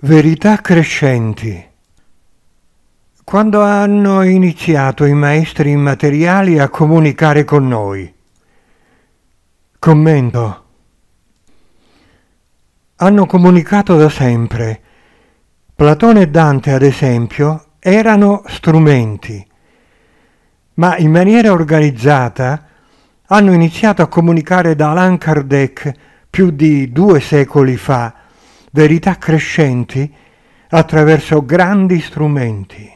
Verità crescenti. Quando hanno iniziato i maestri immateriali a comunicare con noi? Commento. Hanno comunicato da sempre. Platone e Dante, ad esempio, erano strumenti, ma in maniera organizzata hanno iniziato a comunicare da Allan Kardec più di due secoli fa verità crescenti attraverso grandi strumenti.